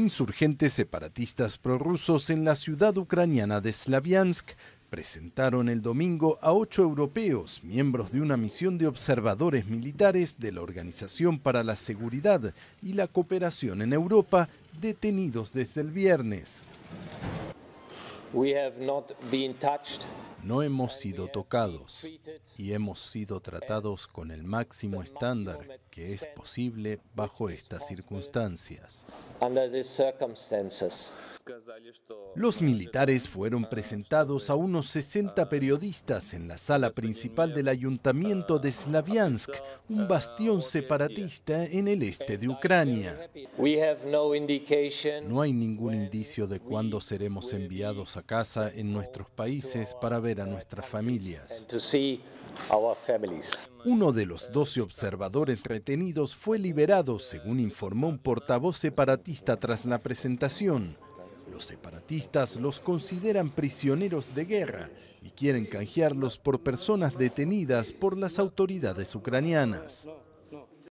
insurgentes separatistas prorrusos en la ciudad ucraniana de Slavyansk presentaron el domingo a ocho europeos, miembros de una misión de observadores militares de la Organización para la Seguridad y la Cooperación en Europa, detenidos desde el viernes. No hemos sido tocados y hemos sido tratados con el máximo estándar que es posible bajo estas circunstancias. Los militares fueron presentados a unos 60 periodistas en la sala principal del ayuntamiento de Slaviansk, un bastión separatista en el este de Ucrania. No hay ningún indicio de cuándo seremos enviados a casa en nuestros países para ver a nuestras familias. Uno de los 12 observadores retenidos fue liberado, según informó un portavoz separatista tras la presentación. Los separatistas los consideran prisioneros de guerra y quieren canjearlos por personas detenidas por las autoridades ucranianas.